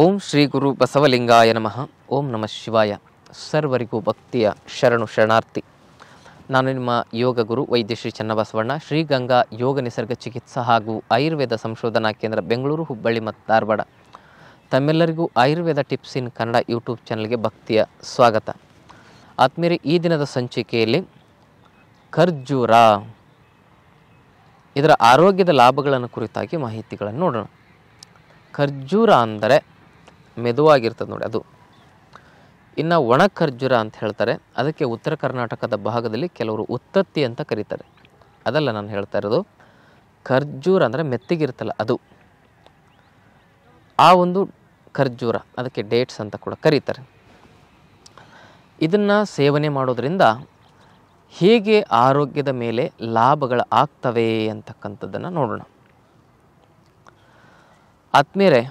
ಓಂ ಶ್ರೀ ಗುರು ಬಸವಲಿಂಗಾಯ ನಮಃ ಓಂ ನಮಃ ಶಿವಾಯ ಸರ್ವರಿಗೂ ಭಕ್ತಿಯ ಶರಣು ಶರಣಾರ್ಥಿ ನಾನು ನಿಮ್ಮ ಯೋಗ ಗುರು ವೈದ್ಯ ಶ್ರೀ ಚನ್ನಬಸವಣ್ಣ ಶ್ರೀಗಂಗಾ ಯೋಗ ನಿಸರ್ಗ ಚಿಕಿತ್ಸಾ ಹಾಗೂ ಆಯುರ್ವೇದ ಸಂಶೋಧನಾ ಕೇಂದ್ರ ಬೆಂಗಳೂರು ಹುಬ್ಬಳ್ಳಿ ಮತ್ತು ಧಾರವಾಡ ತಮ್ಮೆಲ್ಲರಿಗೂ Ayurveda tips in Kannada YouTube ಚಾನಲ್ಗೆ ಭಕ್ತಿಯ ಸ್ವಾಗತ ಆತ್ಮೀಯರೇ ಈ ದಿನದ ಸಂಚಿಕೆಯಲ್ಲಿ ಖರ್ಜೂರ ಇದರ ಆರೋಗ್ಯದ ಲಾಭಗಳನ್ನು ಕುರಿತಾಗಿ ಮಾಹಿತಿಗಳನ್ನು ನೋಡೋಣ ಖರ್ಜೂರ ಅಂದರೆ ಮೆದುವಾಗಿರ್ತದೆ ನೋಡಿ ಅದು ಇನ್ನು ಒಣ ಖರ್ಜೂರ ಅಂತ ಹೇಳ್ತಾರೆ ಅದಕ್ಕೆ ಉತ್ತರ ಕರ್ನಾಟಕದ ಭಾಗದಲ್ಲಿ ಕೆಲವರು ಉತ್ತತ್ತಿ ಅಂತ ಕರೀತಾರೆ ಅದಲ್ಲ ನಾನು ಹೇಳ್ತಾ ಇರೋದು ಖರ್ಜೂರ ಅಂದರೆ ಮೆತ್ತಿಗಿರ್ತಲ್ಲ ಅದು ಆ ಒಂದು ಖರ್ಜೂರ ಅದಕ್ಕೆ ಡೇಟ್ಸ್ ಅಂತ ಕೂಡ ಕರೀತಾರೆ ಇದನ್ನು ಸೇವನೆ ಮಾಡೋದರಿಂದ ಹೇಗೆ ಆರೋಗ್ಯದ ಮೇಲೆ ಲಾಭಗಳು ಆಗ್ತವೆ ಅಂತಕ್ಕಂಥದ್ದನ್ನು ನೋಡೋಣ ಆತ್ಮೀಯರೇ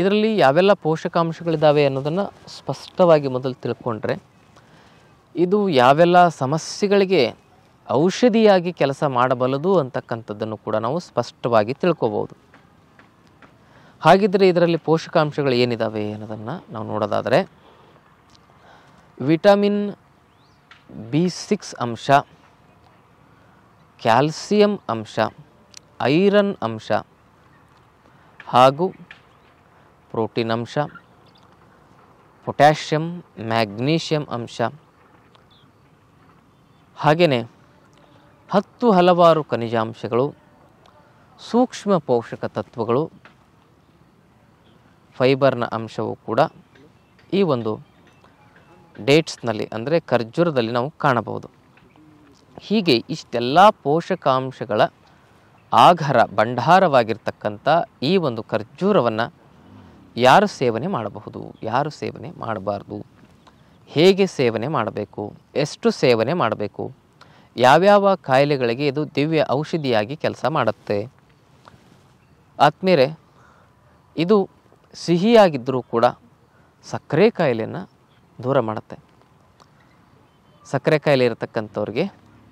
ಇದರಲ್ಲಿ ಯಾವೆಲ್ಲ ಪೋಷಕಾಂಶಗಳಿದ್ದಾವೆ ಅನ್ನೋದನ್ನು ಸ್ಪಷ್ಟವಾಗಿ ಮೊದಲು ತಿಳ್ಕೊಂಡ್ರೆ ಇದು ಯಾವೆಲ್ಲ ಸಮಸ್ಯೆಗಳಿಗೆ ಔಷಧಿಯಾಗಿ ಕೆಲಸ ಮಾಡಬಲ್ಲದು ಅಂತಕ್ಕಂಥದ್ದನ್ನು ಕೂಡ ನಾವು ಸ್ಪಷ್ಟವಾಗಿ ತಿಳ್ಕೊಬೋದು ಹಾಗಿದ್ದರೆ ಇದರಲ್ಲಿ ಪೋಷಕಾಂಶಗಳು ಏನಿದ್ದಾವೆ ಅನ್ನೋದನ್ನು ನಾವು ನೋಡೋದಾದರೆ ವಿಟಮಿನ್ ಬಿ ಸಿಕ್ಸ್ ಅಂಶ ಕ್ಯಾಲ್ಸಿಯಂ ಅಂಶ ಐರನ್ ಅಂಶ ಹಾಗೂ ಪ್ರೋಟೀನ್ ಅಂಶ ಪೊಟ್ಯಾಷಿಯಂ ಮ್ಯಾಗ್ನೀಷಿಯಂ ಅಂಶ ಹಾಗೆಯೇ ಹತ್ತು ಹಲವಾರು ಖನಿಜಾಂಶಗಳು ಸೂಕ್ಷ್ಮ ಪೋಷಕ ತತ್ವಗಳು ಫೈಬರ್ನ ಅಂಶವು ಕೂಡ ಈ ಒಂದು ಡೇಟ್ಸ್ನಲ್ಲಿ ಅಂದರೆ ಖರ್ಜೂರದಲ್ಲಿ ನಾವು ಕಾಣಬಹುದು ಹೀಗೆ ಇಷ್ಟೆಲ್ಲ ಪೋಷಕಾಂಶಗಳ ಆಘಾರ ಭಂಡಾರವಾಗಿರ್ತಕ್ಕಂಥ ಈ ಒಂದು ಖರ್ಜೂರವನ್ನು ಯಾರು ಸೇವನೆ ಮಾಡಬಹುದು ಯಾರು ಸೇವನೆ ಮಾಡಬಾರ್ದು ಹೇಗೆ ಸೇವನೆ ಮಾಡಬೇಕು ಎಷ್ಟು ಸೇವನೆ ಮಾಡಬೇಕು ಯಾವ್ಯಾವ ಕಾಯಿಲೆಗಳಿಗೆ ಇದು ದಿವ್ಯ ಔಷಧಿಯಾಗಿ ಕೆಲಸ ಮಾಡುತ್ತೆ ಆದ್ಮೇಲೆ ಇದು ಸಿಹಿಯಾಗಿದ್ದರೂ ಕೂಡ ಸಕ್ಕರೆ ಕಾಯಿಲೆಯನ್ನು ದೂರ ಮಾಡುತ್ತೆ ಸಕ್ಕರೆ ಕಾಯಿಲೆ ಇರತಕ್ಕಂಥವ್ರಿಗೆ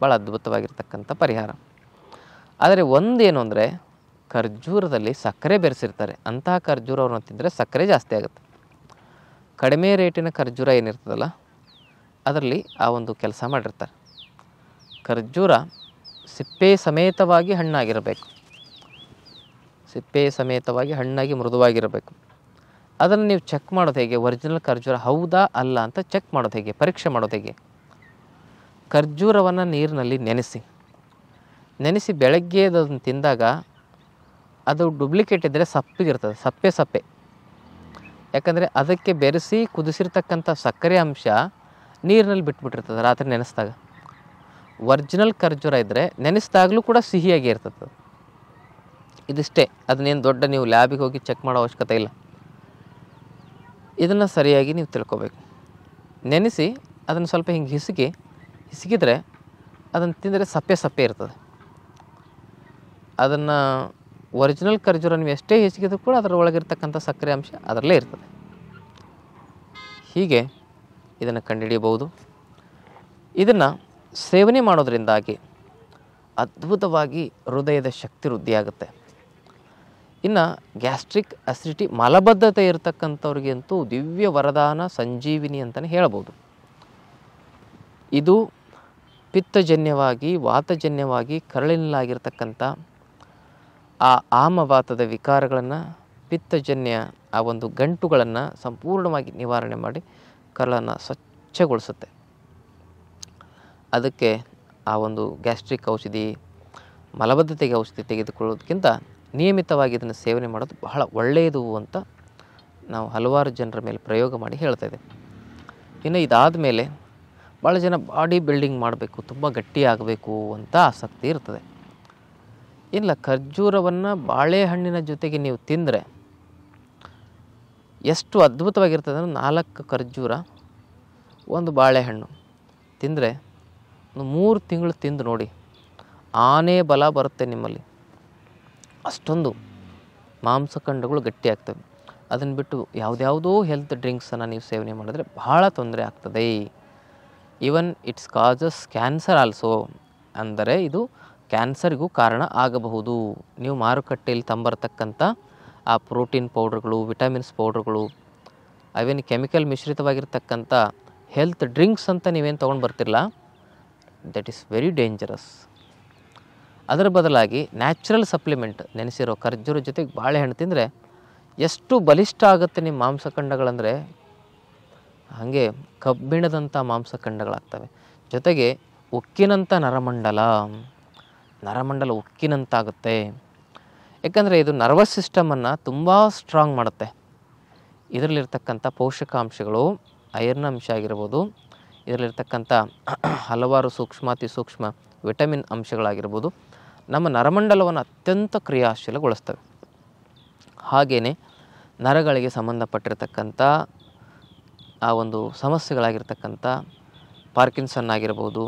ಭಾಳ ಅದ್ಭುತವಾಗಿರ್ತಕ್ಕಂಥ ಪರಿಹಾರ ಆದರೆ ಒಂದೇನು ಅಂದರೆ ಖರ್ಜೂರದಲ್ಲಿ ಸಕ್ಕರೆ ಬೆರೆಸಿರ್ತಾರೆ ಅಂತಹ ಖರ್ಜೂರವನ್ನು ತಿಂದರೆ ಸಕ್ಕರೆ ಜಾಸ್ತಿ ಆಗುತ್ತೆ ಕಡಿಮೆ ರೇಟಿನ ಖರ್ಜೂರ ಏನಿರ್ತದಲ್ಲ ಅದರಲ್ಲಿ ಆ ಒಂದು ಕೆಲಸ ಮಾಡಿರ್ತಾರೆ ಖರ್ಜೂರ ಸಿಪ್ಪೆ ಸಮೇತವಾಗಿ ಹಣ್ಣಾಗಿರಬೇಕು ಸಿಪ್ಪೆ ಸಮೇತವಾಗಿ ಹಣ್ಣಾಗಿ ಮೃದುವಾಗಿರಬೇಕು ಅದನ್ನು ನೀವು ಚೆಕ್ ಮಾಡೋದು ಹೇಗೆ ಒರಿಜಿನಲ್ ಖರ್ಜೂರ ಹೌದಾ ಅಲ್ಲ ಅಂತ ಚೆಕ್ ಮಾಡೋದು ಹೇಗೆ ಪರೀಕ್ಷೆ ಮಾಡೋದು ಹೇಗೆ ಖರ್ಜೂರವನ್ನು ನೀರಿನಲ್ಲಿ ನೆನೆಸಿ ನೆನೆಸಿ ಬೆಳಗ್ಗೆ ತಿಂದಾಗ ಅದು ಡುಪ್ಲಿಕೇಟ್ ಇದ್ದರೆ ಸಪ್ಪಿಗಿರ್ತದೆ ಸಪ್ಪೆ ಸಪ್ಪೆ ಯಾಕಂದರೆ ಅದಕ್ಕೆ ಬೆರೆಸಿ ಕುದಿಸಿರ್ತಕ್ಕಂಥ ಸಕ್ಕರೆ ಅಂಶ ನೀರಿನಲ್ಲಿ ಬಿಟ್ಬಿಟ್ಟಿರ್ತದೆ ರಾತ್ರಿ ನೆನೆಸಿದಾಗ ಒರ್ಜಿನಲ್ ಖರ್ಜೂರ ಇದ್ದರೆ ನೆನೆಸಿದಾಗಲೂ ಕೂಡ ಸಿಹಿಯಾಗಿ ಇರ್ತದೆ ಇದಿಷ್ಟೇ ಅದನ್ನೇನು ದೊಡ್ಡ ನೀವು ಲ್ಯಾಬಿಗೆ ಹೋಗಿ ಚೆಕ್ ಮಾಡೋ ಅವಶ್ಯಕತೆ ಇಲ್ಲ ಇದನ್ನು ಸರಿಯಾಗಿ ನೀವು ತಿಳ್ಕೊಬೇಕು ನೆನೆಸಿ ಅದನ್ನು ಸ್ವಲ್ಪ ಹಿಂಗೆ ಹಿಸುಕಿ ಹಿಸುಗಿದ್ರೆ ಅದನ್ನು ತಿಂದರೆ ಸಪ್ಪೆ ಸಪ್ಪೆ ಇರ್ತದೆ ಅದನ್ನು ಒರಿಜಿನಲ್ ಖರ್ಜೂರ ನೀವು ಎಷ್ಟೇ ಹೆಚ್ಚಿಗಿದ್ರು ಕೂಡ ಅದರ ಒಳಗಿರ್ತಕ್ಕಂಥ ಸಕ್ಕರೆ ಅಂಶ ಅದರಲ್ಲೇ ಇರ್ತದೆ ಹೀಗೆ ಇದನ್ನು ಕಂಡುಹಿಡಿಯಬಹುದು ಇದನ್ನು ಸೇವನೆ ಮಾಡೋದರಿಂದಾಗಿ ಅದ್ಭುತವಾಗಿ ಹೃದಯದ ಶಕ್ತಿ ವೃದ್ಧಿಯಾಗುತ್ತೆ ಇನ್ನು ಗ್ಯಾಸ್ಟ್ರಿಕ್ ಅಸಿಡಿಟಿ ಮಲಬದ್ಧತೆ ಇರತಕ್ಕಂಥವ್ರಿಗಂತೂ ದಿವ್ಯ ವರದಾನ ಸಂಜೀವಿನಿ ಅಂತಲೇ ಹೇಳ್ಬೋದು ಇದು ಪಿತ್ತಜನ್ಯವಾಗಿ ವಾತಜನ್ಯವಾಗಿ ಕರಳಿನಲ್ಲಾಗಿರ್ತಕ್ಕಂಥ ಆ ಆಮವಾತದ ವಿಕಾರಗಳನ್ನು ಪಿತ್ತಜನ್ಯ ಆ ಒಂದು ಗಂಟುಗಳನ್ನು ಸಂಪೂರ್ಣವಾಗಿ ನಿವಾರಣೆ ಮಾಡಿ ಕರಳನ್ನು ಸ್ವಚ್ಛಗೊಳಿಸುತ್ತೆ ಅದಕ್ಕೆ ಆ ಒಂದು ಗ್ಯಾಸ್ಟ್ರಿಕ್ ಔಷಧಿ ಮಲಬದ್ಧತೆಗೆ ಔಷಧಿ ತೆಗೆದುಕೊಳ್ಳೋದಕ್ಕಿಂತ ನಿಯಮಿತವಾಗಿ ಇದನ್ನು ಸೇವನೆ ಮಾಡೋದು ಬಹಳ ಒಳ್ಳೆಯದು ಅಂತ ನಾವು ಹಲವಾರು ಜನರ ಮೇಲೆ ಪ್ರಯೋಗ ಮಾಡಿ ಹೇಳ್ತಾ ಇದೆ ಇನ್ನು ಇದಾದ ಮೇಲೆ ಭಾಳ ಜನ ಬಾಡಿ ಬಿಲ್ಡಿಂಗ್ ಮಾಡಬೇಕು ತುಂಬ ಗಟ್ಟಿಯಾಗಬೇಕು ಅಂತ ಆಸಕ್ತಿ ಇರ್ತದೆ ಇಲ್ಲ ಖರ್ಜೂರವನ್ನು ಬಾಳೆಹಣ್ಣಿನ ಜೊತೆಗೆ ನೀವು ತಿಂದರೆ ಎಷ್ಟು ಅದ್ಭುತವಾಗಿರ್ತದೆ ಅಂದರೆ ನಾಲ್ಕು ಖರ್ಜೂರ ಒಂದು ಬಾಳೆಹಣ್ಣು ತಿಂದರೆ ಮೂರು ತಿಂಗಳು ತಿಂದು ನೋಡಿ ಆನೆ ಬಲ ಬರುತ್ತೆ ನಿಮ್ಮಲ್ಲಿ ಅಷ್ಟೊಂದು ಮಾಂಸಖಂಡಗಳು ಗಟ್ಟಿಯಾಗ್ತವೆ ಅದನ್ನು ಬಿಟ್ಟು ಯಾವುದ್ಯಾವುದೋ ಹೆಲ್ತ್ ಡ್ರಿಂಕ್ಸನ್ನು ನೀವು ಸೇವನೆ ಮಾಡಿದ್ರೆ ಬಹಳ ತೊಂದರೆ ಆಗ್ತದೆ even it's causes cancer also ಅಂದರೆ ಇದು ಕ್ಯಾನ್ಸರ್ಗೂ ಕಾರಣ ಆಗಬಹುದು ನೀವು ಮಾರುಕಟ್ಟೆಯಲ್ಲಿ ತಂಬರ್ತಕ್ಕಂಥ ಆ ಪ್ರೋಟೀನ್ ಪೌಡ್ರ್ಗಳು ವಿಟಮಿನ್ಸ್ ಪೌಡ್ರ್ಗಳು ಅವೇನು ಕೆಮಿಕಲ್ ಮಿಶ್ರಿತವಾಗಿರ್ತಕ್ಕಂಥ ಹೆಲ್ತ್ ಡ್ರಿಂಕ್ಸ್ ಅಂತ ನೀವೇನು ತೊಗೊಂಡು ಬರ್ತಿರಲ್ಲ ದಟ್ ಈಸ್ ವೆರಿ ಡೇಂಜರಸ್ ಅದರ ಬದಲಾಗಿ ನ್ಯಾಚುರಲ್ ಸಪ್ಲಿಮೆಂಟ್ ನೆನೆಸಿರೋ ಖರ್ಜೂರ ಜೊತೆಗೆ ಬಾಳೆಹಣ್ಣು ತಿಂದರೆ ಎಷ್ಟು ಬಲಿಷ್ಠ ಆಗುತ್ತೆ ನಿಮ್ಮ ಮಾಂಸಖಂಡಗಳಂದರೆ ಹಾಗೆ ಕಬ್ಬಿಣದಂಥ ಮಾಂಸಖಂಡಗಳಾಗ್ತವೆ ಜೊತೆಗೆ ಉಕ್ಕಿನಂಥ ನರಮಂಡಲ ನರಮಂಡಲ ಉಕ್ಕಿನಂತಾಗುತ್ತೆ ಯಾಕಂದರೆ ಇದು ನರ್ವಸ್ ಸಿಸ್ಟಮನ್ನು ತುಂಬ ಸ್ಟ್ರಾಂಗ್ ಮಾಡುತ್ತೆ ಇದರಲ್ಲಿರ್ತಕ್ಕಂಥ ಪೋಷಕಾಂಶಗಳು ಐರನ್ ಅಂಶ ಆಗಿರ್ಬೋದು ಇದರಲ್ಲಿರ್ತಕ್ಕಂಥ ಹಲವಾರು ಸೂಕ್ಷ್ಮಾತಿ ಸೂಕ್ಷ್ಮ ವಿಟಮಿನ್ ಅಂಶಗಳಾಗಿರ್ಬೋದು ನಮ್ಮ ನರಮಂಡಲವನ್ನು ಅತ್ಯಂತ ಕ್ರಿಯಾಶೀಲಗೊಳಿಸ್ತವೆ ಹಾಗೆಯೇ ನರಗಳಿಗೆ ಸಂಬಂಧಪಟ್ಟಿರತಕ್ಕಂಥ ಆ ಒಂದು ಸಮಸ್ಯೆಗಳಾಗಿರ್ತಕ್ಕಂಥ ಪಾರ್ಕಿನ್ಸನ್ ಆಗಿರ್ಬೋದು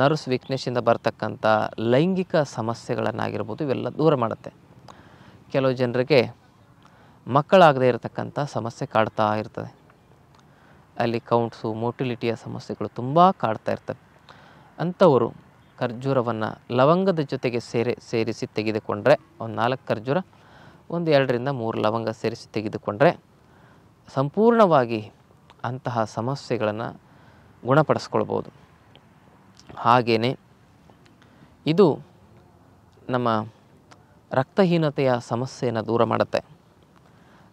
ನರ್ಸ್ ವೀಕ್ನೆಸ್ಸಿಂದ ಬರ್ತಕ್ಕಂಥ ಲೈಂಗಿಕ ಸಮಸ್ಯೆಗಳನ್ನಾಗಿರ್ಬೋದು ಇವೆಲ್ಲ ದೂರ ಮಾಡುತ್ತೆ ಕೆಲವು ಜನರಿಗೆ ಮಕ್ಕಳಾಗದೇ ಇರತಕ್ಕಂಥ ಸಮಸ್ಯೆ ಕಾಡ್ತಾ ಇರ್ತದೆ ಅಲ್ಲಿ ಕೌಂಟ್ಸು ಮೋಟಿಲಿಟಿಯ ಸಮಸ್ಯೆಗಳು ತುಂಬ ಕಾಡ್ತಾ ಇರ್ತವೆ ಅಂಥವರು ಖರ್ಜೂರವನ್ನು ಲವಂಗದ ಜೊತೆಗೆ ಸೇರಿ ಸೇರಿಸಿ ತೆಗೆದುಕೊಂಡ್ರೆ ಒಂದು ನಾಲ್ಕು ಖರ್ಜೂರ ಒಂದು ಎರಡರಿಂದ ಮೂರು ಲವಂಗ ಸೇರಿಸಿ ತೆಗೆದುಕೊಂಡ್ರೆ ಸಂಪೂರ್ಣವಾಗಿ ಅಂತಹ ಸಮಸ್ಯೆಗಳನ್ನು ಗುಣಪಡಿಸ್ಕೊಳ್ಬೋದು ಹಾಗೆಯೇ ಇದು ನಮ್ಮ ರಕ್ತಹೀನತೆಯ ಸಮಸ್ಯೆಯನ್ನು ದೂರ ಮಾಡುತ್ತೆ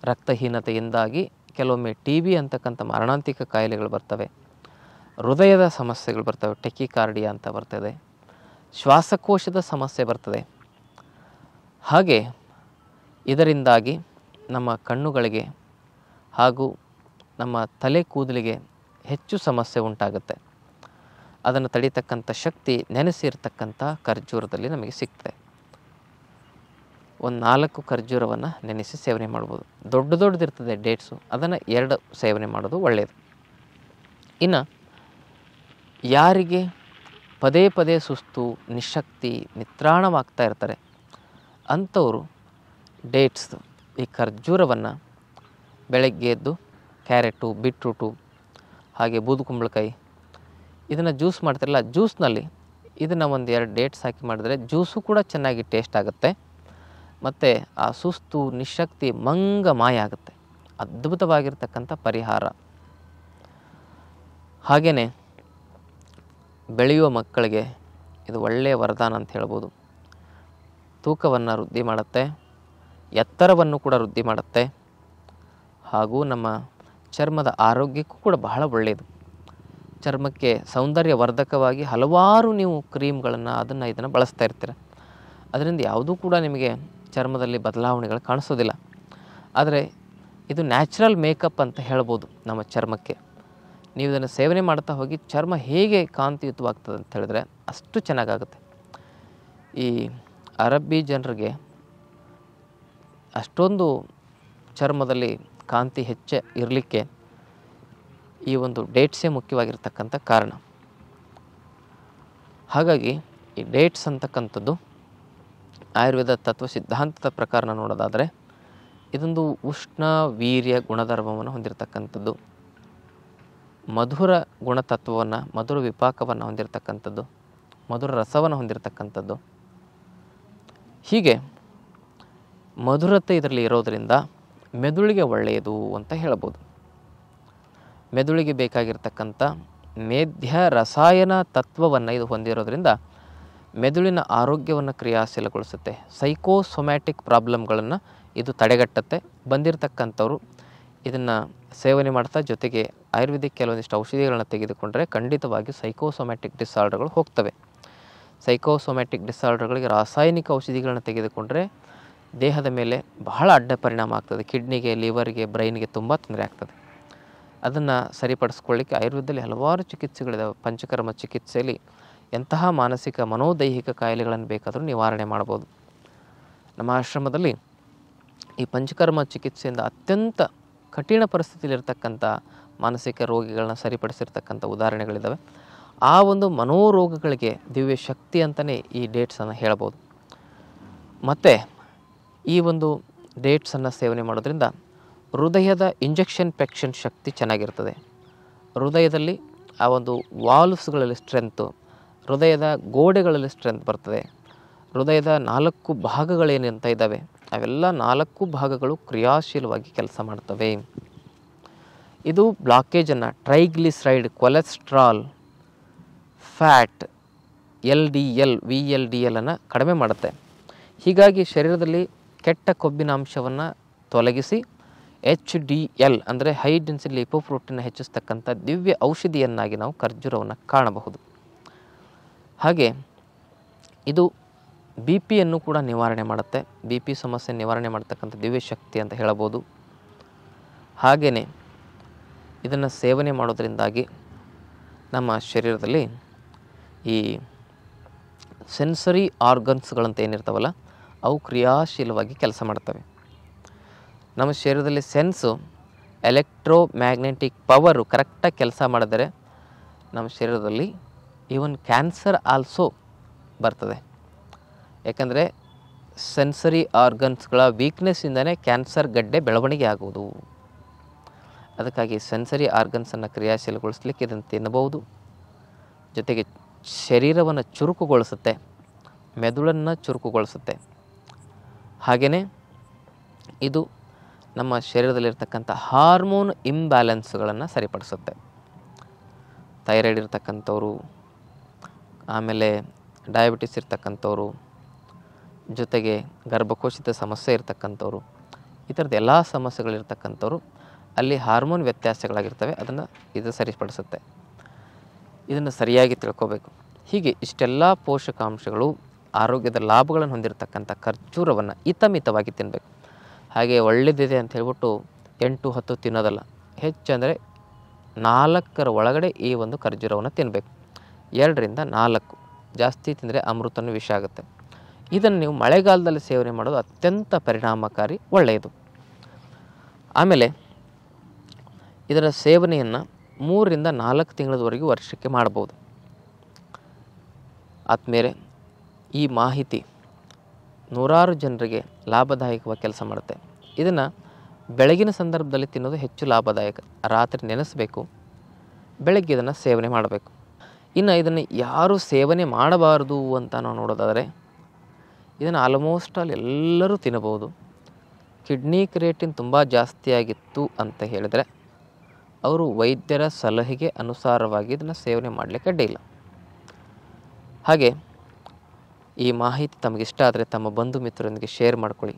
ರಕ್ತಹೀನತೆಯಿಂದಾಗಿ ಕೆಲವೊಮ್ಮೆ ಟಿ ಬಿ ಅಂತಕ್ಕಂಥ ಮಾರಣಾಂತಿಕ ಕಾಯಿಲೆಗಳು ಬರ್ತವೆ ಹೃದಯದ ಸಮಸ್ಯೆಗಳು ಬರ್ತವೆ ಕಾರ್ಡಿಯಾ ಅಂತ ಬರ್ತದೆ ಶ್ವಾಸಕೋಶದ ಸಮಸ್ಯೆ ಬರ್ತದೆ ಹಾಗೆ ಇದರಿಂದಾಗಿ ನಮ್ಮ ಕಣ್ಣುಗಳಿಗೆ ಹಾಗೂ ನಮ್ಮ ತಲೆ ಕೂದಲಿಗೆ ಹೆಚ್ಚು ಸಮಸ್ಯೆ ಉಂಟಾಗುತ್ತೆ ಅದನ್ನು ತಡೀತಕ್ಕಂಥ ಶಕ್ತಿ ನೆನೆಸಿರ್ತಕ್ಕಂಥ ಖರ್ಜೂರದಲ್ಲಿ ನಮಗೆ ಸಿಗ್ತದೆ ಒಂದು ನಾಲ್ಕು ಖರ್ಜೂರವನ್ನು ನೆನೆಸಿ ಸೇವನೆ ಮಾಡ್ಬೋದು ದೊಡ್ಡ ದೊಡ್ಡದಿರ್ತದೆ ಡೇಟ್ಸು ಅದನ್ನು ಎರಡು ಸೇವನೆ ಮಾಡೋದು ಒಳ್ಳೆಯದು ಇನ್ನು ಯಾರಿಗೆ ಪದೇ ಪದೇ ಸುಸ್ತು ನಿಶಕ್ತಿ ನಿತ್ರಾಣವಾಗ್ತಾ ಇರ್ತಾರೆ ಅಂಥವರು ಡೇಟ್ಸ್ ಈ ಖರ್ಜೂರವನ್ನು ಬೆಳಗ್ಗೆ ಎದ್ದು ಕ್ಯಾರೆಟು ಬೀಟ್ರೂಟು ಹಾಗೆ ಬೂದುಕುಂಬಳಕಾಯಿ ಇದನ್ನು ಜ್ಯೂಸ್ ಮಾಡ್ತಿರಲ್ಲ ಜ್ಯೂಸ್ನಲ್ಲಿ ಇದನ್ನು ಒಂದು ಎರಡು ಡೇಟ್ಸ್ ಹಾಕಿ ಮಾಡಿದ್ರೆ ಜ್ಯೂಸು ಕೂಡ ಚೆನ್ನಾಗಿ ಟೇಸ್ಟ್ ಆಗುತ್ತೆ ಮತ್ತು ಆ ಸುಸ್ತು ನಿಶಕ್ತಿ ಮಂಗ ಮಾಯ ಆಗುತ್ತೆ ಅದ್ಭುತವಾಗಿರ್ತಕ್ಕಂಥ ಪರಿಹಾರ ಹಾಗೆಯೇ ಬೆಳೆಯುವ ಮಕ್ಕಳಿಗೆ ಇದು ಒಳ್ಳೆಯ ವರದಾನ ಅಂತ ಹೇಳ್ಬೋದು ತೂಕವನ್ನು ವೃದ್ಧಿ ಮಾಡುತ್ತೆ ಎತ್ತರವನ್ನು ಕೂಡ ವೃದ್ಧಿ ಮಾಡುತ್ತೆ ಹಾಗೂ ನಮ್ಮ ಚರ್ಮದ ಆರೋಗ್ಯಕ್ಕೂ ಕೂಡ ಬಹಳ ಒಳ್ಳೆಯದು ಚರ್ಮಕ್ಕೆ ಸೌಂದರ್ಯವರ್ಧಕವಾಗಿ ಹಲವಾರು ನೀವು ಕ್ರೀಮ್ಗಳನ್ನು ಅದನ್ನು ಇದನ್ನು ಬಳಸ್ತಾ ಇರ್ತೀರ ಅದರಿಂದ ಯಾವುದೂ ಕೂಡ ನಿಮಗೆ ಚರ್ಮದಲ್ಲಿ ಬದಲಾವಣೆಗಳು ಕಾಣಿಸೋದಿಲ್ಲ ಆದರೆ ಇದು ನ್ಯಾಚುರಲ್ ಮೇಕಪ್ ಅಂತ ಹೇಳ್ಬೋದು ನಮ್ಮ ಚರ್ಮಕ್ಕೆ ನೀವು ಇದನ್ನು ಸೇವನೆ ಮಾಡ್ತಾ ಹೋಗಿ ಚರ್ಮ ಹೇಗೆ ಕಾಂತಿಯುತವಾಗ್ತದೆ ಅಂತ ಹೇಳಿದ್ರೆ ಅಷ್ಟು ಚೆನ್ನಾಗಾಗುತ್ತೆ ಈ ಅರಬ್ಬಿ ಜನರಿಗೆ ಅಷ್ಟೊಂದು ಚರ್ಮದಲ್ಲಿ ಕಾಂತಿ ಹೆಚ್ಚೆ ಇರಲಿಕ್ಕೆ ಈ ಒಂದು ಡೇಟ್ಸೇ ಮುಖ್ಯವಾಗಿರ್ತಕ್ಕಂಥ ಕಾರಣ ಹಾಗಾಗಿ ಈ ಡೇಟ್ಸ್ ಅಂತಕ್ಕಂಥದ್ದು ಆಯುರ್ವೇದ ತತ್ವ ಸಿದ್ಧಾಂತದ ಪ್ರಕಾರ ನೋಡೋದಾದರೆ ಇದೊಂದು ಉಷ್ಣ ವೀರ್ಯ ಗುಣಧರ್ಮವನ್ನು ಹೊಂದಿರತಕ್ಕಂಥದ್ದು ಮಧುರ ಗುಣತತ್ವವನ್ನು ಮಧುರ ವಿಪಾಕವನ್ನು ಹೊಂದಿರತಕ್ಕಂಥದ್ದು ಮಧುರ ರಸವನ್ನು ಹೊಂದಿರತಕ್ಕಂಥದ್ದು ಹೀಗೆ ಮಧುರತೆ ಇದರಲ್ಲಿ ಇರೋದರಿಂದ ಮೆದುಳಿಗೆ ಒಳ್ಳೆಯದು ಅಂತ ಹೇಳ್ಬೋದು ಮೆದುಳಿಗೆ ಬೇಕಾಗಿರ್ತಕ್ಕಂಥ ಮೇಧ್ಯ ರಸಾಯನ ತತ್ವವನ್ನು ಇದು ಹೊಂದಿರೋದ್ರಿಂದ ಮೆದುಳಿನ ಆರೋಗ್ಯವನ್ನು ಕ್ರಿಯಾಶೀಲಗೊಳಿಸುತ್ತೆ ಸೈಕೋಸೊಮ್ಯಾಟಿಕ್ ಪ್ರಾಬ್ಲಮ್ಗಳನ್ನು ಇದು ತಡೆಗಟ್ಟುತ್ತೆ ಬಂದಿರತಕ್ಕಂಥವ್ರು ಇದನ್ನು ಸೇವನೆ ಮಾಡ್ತಾ ಜೊತೆಗೆ ಆಯುರ್ವೇದಿಕ್ ಕೆಲವೊಂದಿಷ್ಟು ಔಷಧಿಗಳನ್ನು ತೆಗೆದುಕೊಂಡರೆ ಖಂಡಿತವಾಗಿ ಸೈಕೋಸೊಮ್ಯಾಟಿಕ್ ಡಿಸಾರ್ಡರ್ಗಳು ಹೋಗ್ತವೆ ಸೈಕೋಸೊಮ್ಯಾಟಿಕ್ ಡಿಸಾರ್ಡರ್ಗಳಿಗೆ ರಾಸಾಯನಿಕ ಔಷಧಿಗಳನ್ನು ತೆಗೆದುಕೊಂಡರೆ ದೇಹದ ಮೇಲೆ ಬಹಳ ಅಡ್ಡ ಪರಿಣಾಮ ಆಗ್ತದೆ ಕಿಡ್ನಿಗೆ ಲಿವರ್ಗೆ ಬ್ರೈನ್ಗೆ ತುಂಬ ತೊಂದರೆ ಆಗ್ತದೆ ಅದನ್ನು ಸರಿಪಡಿಸ್ಕೊಳ್ಳಿಕ್ಕೆ ಆಯುರ್ವೇದದಲ್ಲಿ ಹಲವಾರು ಚಿಕಿತ್ಸೆಗಳಿದ್ದಾವೆ ಪಂಚಕರ್ಮ ಚಿಕಿತ್ಸೆಯಲ್ಲಿ ಎಂತಹ ಮಾನಸಿಕ ಮನೋದೈಹಿಕ ಕಾಯಿಲೆಗಳನ್ನು ಬೇಕಾದರೂ ನಿವಾರಣೆ ಮಾಡ್ಬೋದು ನಮ್ಮ ಆಶ್ರಮದಲ್ಲಿ ಈ ಪಂಚಕರ್ಮ ಚಿಕಿತ್ಸೆಯಿಂದ ಅತ್ಯಂತ ಕಠಿಣ ಪರಿಸ್ಥಿತಿಯಲ್ಲಿರ್ತಕ್ಕಂಥ ಮಾನಸಿಕ ರೋಗಿಗಳನ್ನ ಸರಿಪಡಿಸಿರ್ತಕ್ಕಂಥ ಉದಾಹರಣೆಗಳಿದ್ದಾವೆ ಆ ಒಂದು ಮನೋರೋಗಗಳಿಗೆ ದಿವ್ಯ ಶಕ್ತಿ ಅಂತಲೇ ಈ ಡೇಟ್ಸನ್ನು ಹೇಳ್ಬೋದು ಮತ್ತು ಈ ಒಂದು ಡೇಟ್ಸನ್ನು ಸೇವನೆ ಮಾಡೋದ್ರಿಂದ ಹೃದಯದ ಇಂಜೆಕ್ಷನ್ ಪೆಕ್ಷನ್ ಶಕ್ತಿ ಚೆನ್ನಾಗಿರ್ತದೆ ಹೃದಯದಲ್ಲಿ ಆ ಒಂದು ವಾಲ್ವ್ಸ್ಗಳಲ್ಲಿ ಸ್ಟ್ರೆಂತು ಹೃದಯದ ಗೋಡೆಗಳಲ್ಲಿ ಸ್ಟ್ರೆಂತ್ ಬರ್ತದೆ ಹೃದಯದ ನಾಲ್ಕು ಭಾಗಗಳೇನಂತ ಇದ್ದಾವೆ ಅವೆಲ್ಲ ನಾಲ್ಕು ಭಾಗಗಳು ಕ್ರಿಯಾಶೀಲವಾಗಿ ಕೆಲಸ ಮಾಡ್ತವೆ ಇದು ಬ್ಲಾಕೇಜನ್ನು triglyceride cholesterol fat L D L V L D ಎಲ್ಲನ್ನು ಕಡಿಮೆ ಮಾಡುತ್ತೆ ಹೀಗಾಗಿ ಶರೀರದಲ್ಲಿ ಕೆಟ್ಟ ಕೊಬ್ಬಿನ ಅಂಶವನ್ನು ತೊಲಗಿಸಿ ಎಚ್ ಡಿ ಎಲ್ ಅಂದರೆ ಹೈ ಡೆನ್ಸಿಟಿ ಲಿಪೋಪ್ರೋಟೀನ್ ಹೆಚ್ಚಿಸ್ತಕ್ಕಂಥ ದಿವ್ಯ ಔಷಧಿಯನ್ನಾಗಿ ನಾವು ಖರ್ಜೂರವನ್ನು ಕಾಣಬಹುದು ಹಾಗೆ ಇದು ಬಿ ಪಿಯನ್ನು ಕೂಡ ನಿವಾರಣೆ ಮಾಡುತ್ತೆ ಬಿ ಪಿ ಸಮಸ್ಯೆ ನಿವಾರಣೆ ಮಾಡತಕ್ಕಂಥ ದಿವ್ಯ ಶಕ್ತಿ ಅಂತ ಹೇಳಬಹುದು ಹಾಗೆಯೇ ಇದನ್ನು ಸೇವನೆ ಮಾಡೋದರಿಂದಾಗಿ ನಮ್ಮ ಶರೀರದಲ್ಲಿ ಈ ಸೆನ್ಸರಿ ಆರ್ಗನ್ಸ್ಗಳಂತ ಏನಿರ್ತಾವಲ್ಲ ಅವು ಕ್ರಿಯಾಶೀಲವಾಗಿ ಕೆಲಸ ಮಾಡ್ತವೆ ನಮ್ಮ ಶರೀರದಲ್ಲಿ ಸೆನ್ಸು ಎಲೆಕ್ಟ್ರೋ ಮ್ಯಾಗ್ನೆಟಿಕ್ ಪವರು ಕರೆಕ್ಟಾಗಿ ಕೆಲಸ ಮಾಡಿದರೆ ನಮ್ಮ ಶರೀರದಲ್ಲಿ ಈವನ್ ಕ್ಯಾನ್ಸರ್ ಆಲ್ಸೋ ಬರ್ತದೆ ಯಾಕಂದರೆ ಸೆನ್ಸರಿ ಆರ್ಗನ್ಸ್ಗಳ ವೀಕ್ನೆಸ್ಸಿಂದನೇ ಕ್ಯಾನ್ಸರ್ ಗಡ್ಡೆ ಬೆಳವಣಿಗೆ ಆಗುವುದು ಅದಕ್ಕಾಗಿ ಸೆನ್ಸರಿ ಆರ್ಗನ್ಸನ್ನು ಕ್ರಿಯಾಶೀಲಗೊಳಿಸಲಿಕ್ಕೆ ಇದನ್ನು ತಿನ್ನಬಹುದು ಜೊತೆಗೆ ಶರೀರವನ್ನು ಚುರುಕುಗೊಳಿಸುತ್ತೆ ಮೆದುಳನ್ನು ಚುರುಕುಗೊಳಿಸುತ್ತೆ ಹಾಗೆಯೇ ಇದು ನಮ್ಮ ಶರೀರದಲ್ಲಿರ್ತಕ್ಕಂಥ ಹಾರ್ಮೋನ್ ಇಂಬ್ಯಾಲೆನ್ಸ್ಗಳನ್ನು ಸರಿಪಡಿಸುತ್ತೆ ಥೈರಾಯ್ಡ್ ಇರ್ತಕ್ಕಂಥವ್ರು ಆಮೇಲೆ ಡಯಾಬಿಟಿಸ್ ಇರ್ತಕ್ಕಂಥವ್ರು ಜೊತೆಗೆ ಗರ್ಭಕೋಶಿತ ಸಮಸ್ಯೆ ಇರ್ತಕ್ಕಂಥವ್ರು ಈ ಥರದ ಎಲ್ಲ ಸಮಸ್ಯೆಗಳಿರ್ತಕ್ಕಂಥವ್ರು ಅಲ್ಲಿ ಹಾರ್ಮೋನ್ ವ್ಯತ್ಯಾಸಗಳಾಗಿರ್ತವೆ ಅದನ್ನು ಇದು ಸರಿಪಡಿಸುತ್ತೆ ಇದನ್ನು ಸರಿಯಾಗಿ ತಿಳ್ಕೋಬೇಕು ಹೀಗೆ ಇಷ್ಟೆಲ್ಲ ಪೋಷಕಾಂಶಗಳು ಆರೋಗ್ಯದ ಲಾಭಗಳನ್ನು ಹೊಂದಿರತಕ್ಕಂಥ ಖರ್ಜೂರವನ್ನು ಹಿತಮಿತವಾಗಿ ತಿನ್ನಬೇಕು ಹಾಗೆ ಒಳ್ಳೆಯದಿದೆ ಅಂತ ಹೇಳ್ಬಿಟ್ಟು ಎಂಟು ಹತ್ತು ತಿನ್ನೋದಲ್ಲ ಹೆಚ್ಚಂದರೆ ನಾಲ್ಕರ ಒಳಗಡೆ ಈ ಒಂದು ಖರ್ಜೂರವನ್ನು ತಿನ್ನಬೇಕು ಎರಡರಿಂದ ನಾಲ್ಕು ಜಾಸ್ತಿ ತಿಂದರೆ ಅಮೃತನೂ ವಿಷ ಆಗುತ್ತೆ ಇದನ್ನು ನೀವು ಮಳೆಗಾಲದಲ್ಲಿ ಸೇವನೆ ಮಾಡೋದು ಅತ್ಯಂತ ಪರಿಣಾಮಕಾರಿ ಒಳ್ಳೆಯದು ಆಮೇಲೆ ಇದರ ಸೇವನೆಯನ್ನು ಮೂರರಿಂದ ನಾಲ್ಕು ತಿಂಗಳವರೆಗೂ ವರ್ಷಕ್ಕೆ ಮಾಡ್ಬೋದು ಆದಮೇಲೆ ಈ ಮಾಹಿತಿ ನೂರಾರು ಜನರಿಗೆ ಲಾಭದಾಯಕವಾಗಿ ಕೆಲಸ ಮಾಡುತ್ತೆ ಇದನ್ನು ಬೆಳಗಿನ ಸಂದರ್ಭದಲ್ಲಿ ತಿನ್ನೋದು ಹೆಚ್ಚು ಲಾಭದಾಯಕ ರಾತ್ರಿ ನೆನೆಸಬೇಕು ಬೆಳಗ್ಗೆ ಇದನ್ನು ಸೇವನೆ ಮಾಡಬೇಕು ಇನ್ನು ಇದನ್ನು ಯಾರು ಸೇವನೆ ಮಾಡಬಾರದು ಅಂತ ನಾವು ನೋಡೋದಾದರೆ ಇದನ್ನು ಆಲ್ಮೋಸ್ಟ್ ಆಲ್ ಎಲ್ಲರೂ ತಿನ್ನಬಹುದು ಕಿಡ್ನಿ ಕ್ರಿಯೇಟಿನ್ ತುಂಬ ಜಾಸ್ತಿಯಾಗಿತ್ತು ಅಂತ ಹೇಳಿದರೆ ಅವರು ವೈದ್ಯರ ಸಲಹೆಗೆ ಅನುಸಾರವಾಗಿ ಇದನ್ನು ಸೇವನೆ ಮಾಡಲಿಕ್ಕೆ ಅಡ್ಡಿಲ್ಲ ಹಾಗೆ ಈ ಮಾಹಿತಿ ಇಷ್ಟ ಆದರೆ ತಮ್ಮ ಬಂಧು ಮಿತ್ರರೊಂದಿಗೆ ಶೇರ್ ಮಾಡಿಕೊಳ್ಳಿ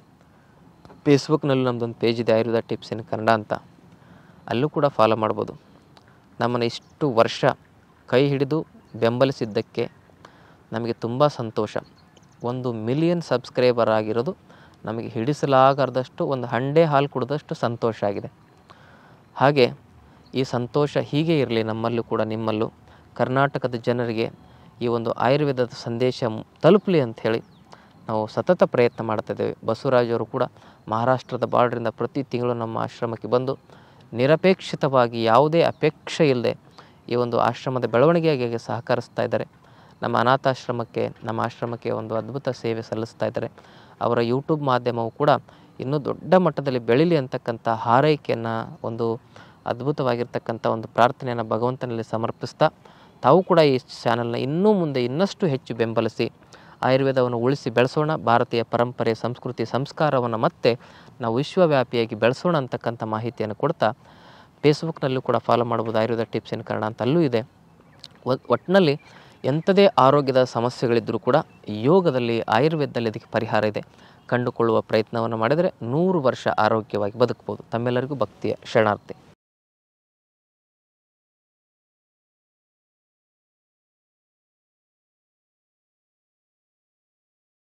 ಫೇಸ್ಬುಕ್ನಲ್ಲೂ ನಮ್ಮದೊಂದು ಪೇಜ್ ಇದೆ ಆಯುರ್ವೇದ ಟಿಪ್ಸ್ ಇನ್ ಕನ್ನಡ ಅಂತ ಅಲ್ಲೂ ಕೂಡ ಫಾಲೋ ಮಾಡ್ಬೋದು ನಮ್ಮನ್ನು ಇಷ್ಟು ವರ್ಷ ಕೈ ಹಿಡಿದು ಬೆಂಬಲಿಸಿದ್ದಕ್ಕೆ ನಮಗೆ ತುಂಬ ಸಂತೋಷ ಒಂದು ಮಿಲಿಯನ್ ಸಬ್ಸ್ಕ್ರೈಬರ್ ಆಗಿರೋದು ನಮಗೆ ಹಿಡಿಸಲಾಗದಷ್ಟು ಒಂದು ಹಂಡೆ ಹಾಲು ಕುಡಿದಷ್ಟು ಸಂತೋಷ ಆಗಿದೆ ಹಾಗೆ ಈ ಸಂತೋಷ ಹೀಗೆ ಇರಲಿ ನಮ್ಮಲ್ಲೂ ಕೂಡ ನಿಮ್ಮಲ್ಲೂ ಕರ್ನಾಟಕದ ಜನರಿಗೆ ಈ ಒಂದು ಆಯುರ್ವೇದದ ಸಂದೇಶ ತಲುಪಲಿ ಅಂಥೇಳಿ ನಾವು ಸತತ ಪ್ರಯತ್ನ ಇದ್ದೇವೆ ಬಸವರಾಜವರು ಕೂಡ ಮಹಾರಾಷ್ಟ್ರದ ಬಾರ್ಡ್ರಿಂದ ಪ್ರತಿ ತಿಂಗಳು ನಮ್ಮ ಆಶ್ರಮಕ್ಕೆ ಬಂದು ನಿರಪೇಕ್ಷಿತವಾಗಿ ಯಾವುದೇ ಅಪೇಕ್ಷೆ ಇಲ್ಲದೆ ಈ ಒಂದು ಆಶ್ರಮದ ಬೆಳವಣಿಗೆಗೆ ಸಹಕರಿಸ್ತಾ ಇದ್ದಾರೆ ನಮ್ಮ ಅನಾಥಾಶ್ರಮಕ್ಕೆ ನಮ್ಮ ಆಶ್ರಮಕ್ಕೆ ಒಂದು ಅದ್ಭುತ ಸೇವೆ ಸಲ್ಲಿಸ್ತಾ ಇದ್ದಾರೆ ಅವರ ಯೂಟ್ಯೂಬ್ ಮಾಧ್ಯಮವು ಕೂಡ ಇನ್ನೂ ದೊಡ್ಡ ಮಟ್ಟದಲ್ಲಿ ಬೆಳಿಲಿ ಅಂತಕ್ಕಂಥ ಹಾರೈಕೆಯನ್ನು ಒಂದು ಅದ್ಭುತವಾಗಿರ್ತಕ್ಕಂಥ ಒಂದು ಪ್ರಾರ್ಥನೆಯನ್ನು ಭಗವಂತನಲ್ಲಿ ಸಮರ್ಪಿಸ್ತಾ ತಾವು ಕೂಡ ಈ ಚಾನಲ್ನ ಇನ್ನೂ ಮುಂದೆ ಇನ್ನಷ್ಟು ಹೆಚ್ಚು ಬೆಂಬಲಿಸಿ ಆಯುರ್ವೇದವನ್ನು ಉಳಿಸಿ ಬೆಳೆಸೋಣ ಭಾರತೀಯ ಪರಂಪರೆ ಸಂಸ್ಕೃತಿ ಸಂಸ್ಕಾರವನ್ನು ಮತ್ತೆ ನಾವು ವಿಶ್ವವ್ಯಾಪಿಯಾಗಿ ಬೆಳೆಸೋಣ ಅಂತಕ್ಕಂಥ ಮಾಹಿತಿಯನ್ನು ಕೊಡ್ತಾ ಫೇಸ್ಬುಕ್ನಲ್ಲೂ ಕೂಡ ಫಾಲೋ ಮಾಡ್ಬೋದು ಆಯುರ್ವೇದ ಟಿಪ್ಸ್ ಇನ್ ಕನ್ನಡ ಅಂತ ಅಲ್ಲೂ ಇದೆ ಒಟ್ಟಿನಲ್ಲಿ ಎಂಥದೇ ಆರೋಗ್ಯದ ಸಮಸ್ಯೆಗಳಿದ್ದರೂ ಕೂಡ ಯೋಗದಲ್ಲಿ ಆಯುರ್ವೇದದಲ್ಲಿ ಇದಕ್ಕೆ ಪರಿಹಾರ ಇದೆ ಕಂಡುಕೊಳ್ಳುವ ಪ್ರಯತ್ನವನ್ನು ಮಾಡಿದರೆ ನೂರು ವರ್ಷ ಆರೋಗ್ಯವಾಗಿ ಬದುಕ್ಬೋದು ತಮ್ಮೆಲ್ಲರಿಗೂ ಭಕ್ತಿಯ ಶರಣಾರ್ಥಿ